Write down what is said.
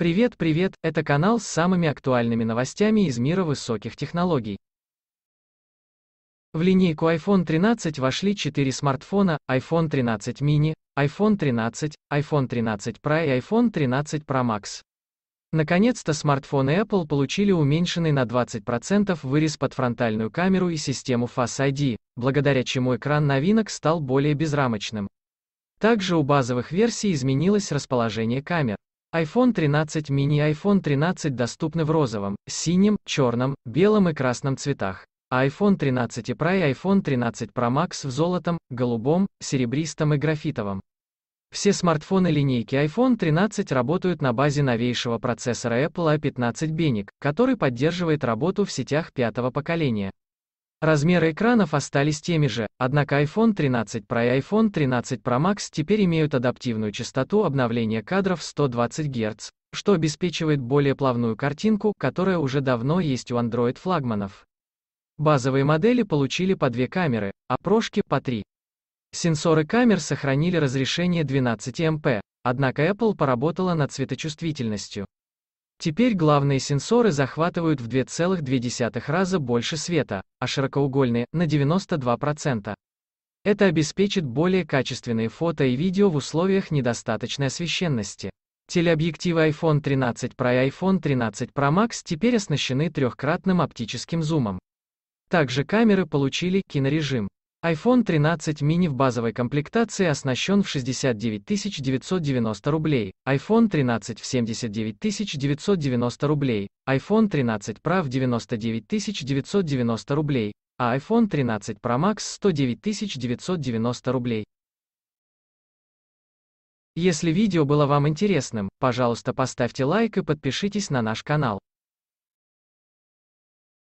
Привет, привет, это канал с самыми актуальными новостями из мира высоких технологий. В линейку iPhone 13 вошли 4 смартфона, iPhone 13 mini, iPhone 13, iPhone 13 Pro и iPhone 13 Pro Max. Наконец-то смартфоны Apple получили уменьшенный на 20% вырез под фронтальную камеру и систему Face ID, благодаря чему экран новинок стал более безрамочным. Также у базовых версий изменилось расположение камер iPhone 13 mini и iPhone 13 доступны в розовом, синем, черном, белом и красном цветах, а iPhone 13 Pro и iPhone 13 Pro Max в золотом, голубом, серебристом и графитовом. Все смартфоны линейки iPhone 13 работают на базе новейшего процессора Apple A15 Bionic, который поддерживает работу в сетях пятого поколения. Размеры экранов остались теми же, однако iPhone 13 Pro и iPhone 13 Pro Max теперь имеют адаптивную частоту обновления кадров 120 Гц, что обеспечивает более плавную картинку, которая уже давно есть у Android флагманов. Базовые модели получили по две камеры, а прошки по три. Сенсоры камер сохранили разрешение 12 МП, однако Apple поработала над цветочувствительностью. Теперь главные сенсоры захватывают в 2,2 раза больше света, а широкоугольные — на 92%. Это обеспечит более качественные фото и видео в условиях недостаточной освещенности. Телеобъективы iPhone 13 Pro и iPhone 13 Pro Max теперь оснащены трехкратным оптическим зумом. Также камеры получили кинорежим iPhone 13 mini в базовой комплектации оснащен в 69 990 рублей, iPhone 13 в 79 990 рублей, iPhone 13 Pro в 99 990 рублей, а iPhone 13 Pro Max 109 990 рублей. Если видео было вам интересным, пожалуйста поставьте лайк и подпишитесь на наш канал.